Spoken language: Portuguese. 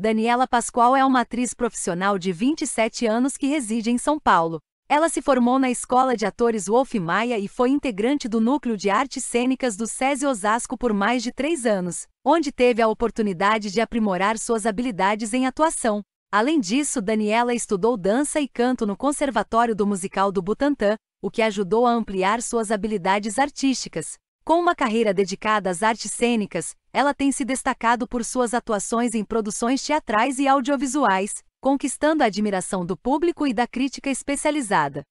Daniela Pascoal é uma atriz profissional de 27 anos que reside em São Paulo. Ela se formou na Escola de Atores Wolf Maia e foi integrante do Núcleo de Artes Cênicas do SESI Osasco por mais de três anos, onde teve a oportunidade de aprimorar suas habilidades em atuação. Além disso, Daniela estudou dança e canto no Conservatório do Musical do Butantã, o que ajudou a ampliar suas habilidades artísticas. Com uma carreira dedicada às artes cênicas, ela tem se destacado por suas atuações em produções teatrais e audiovisuais, conquistando a admiração do público e da crítica especializada.